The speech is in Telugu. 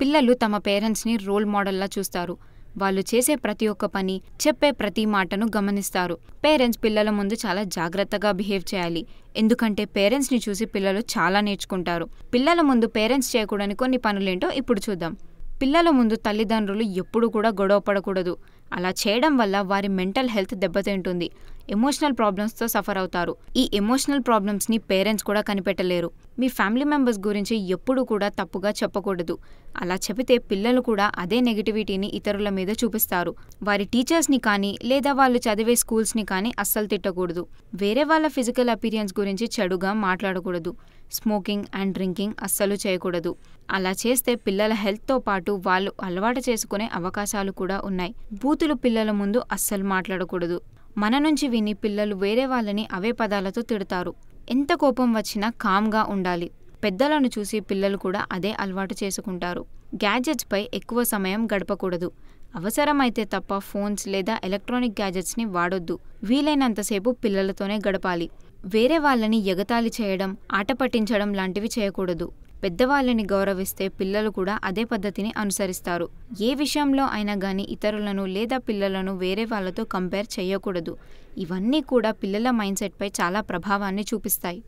పిల్లలు తమ పేరెంట్స్ని రోల్ మోడల్లా చూస్తారు వాళ్ళు చేసే ప్రతి ఒక్క పని చెప్పే ప్రతి మాటను గమనిస్తారు పేరెంట్స్ పిల్లల ముందు చాలా జాగ్రత్తగా బిహేవ్ చేయాలి ఎందుకంటే పేరెంట్స్ని చూసి పిల్లలు చాలా నేర్చుకుంటారు పిల్లల ముందు పేరెంట్స్ చేయకూడని కొన్ని పనులేంటో ఇప్పుడు చూద్దాం పిల్లల ముందు తల్లిదండ్రులు ఎప్పుడు కూడా గొడవ పడకూడదు అలా చేయడం వల్ల వారి మెంటల్ హెల్త్ దెబ్బతింటుంది ఎమోషనల్ ప్రాబ్లమ్స్తో సఫర్ అవుతారు ఈ ఎమోషనల్ ప్రాబ్లమ్స్ని పేరెంట్స్ కూడా కనిపెట్టలేరు మీ ఫ్యామిలీ మెంబర్స్ గురించి ఎప్పుడూ కూడా తప్పుగా చెప్పకూడదు అలా చెబితే పిల్లలు కూడా అదే నెగిటివిటీని ఇతరుల మీద చూపిస్తారు వారి టీచర్స్ని కానీ లేదా వాళ్ళు చదివే స్కూల్స్ని కానీ అస్సలు తిట్టకూడదు వేరే వాళ్ళ ఫిజికల్ అపీరియన్స్ గురించి చెడుగా మాట్లాడకూడదు స్మోకింగ్ అండ్ డ్రింకింగ్ అస్సలు చేయకూడదు అలా చేస్తే పిల్లల హెల్త్తో పాటు వాళ్ళు అలవాటు చేసుకునే అవకాశాలు కూడా ఉన్నాయి బూతులు పిల్లల ముందు అస్సలు మాట్లాడకూడదు మన నుంచి విని పిల్లలు వేరే వాళ్ళని అవే పదాలతో తిడతారు ఎంత కోపం వచ్చినా కామ్గా ఉండాలి పెద్దలను చూసి పిల్లలు కూడా అదే అలవాటు చేసుకుంటారు గ్యాజెట్స్పై ఎక్కువ సమయం గడపకూడదు అవసరమైతే తప్ప ఫోన్స్ లేదా ఎలక్ట్రానిక్ గ్యాజెట్స్ని వాడొద్దు వీలైనంతసేపు పిల్లలతోనే గడపాలి వేరే వాళ్ళని ఎగతాళి చేయడం ఆట పట్టించడం లాంటివి చేయకూడదు పెద్దవాళ్ళని గౌరవిస్తే పిల్లలు కూడా అదే పద్ధతిని అనుసరిస్తారు ఏ విషయంలో అయినా కానీ ఇతరులను లేదా పిల్లలను వేరే వాళ్ళతో కంపేర్ చేయకూడదు ఇవన్నీ కూడా పిల్లల మైండ్ సెట్పై చాలా ప్రభావాన్ని చూపిస్తాయి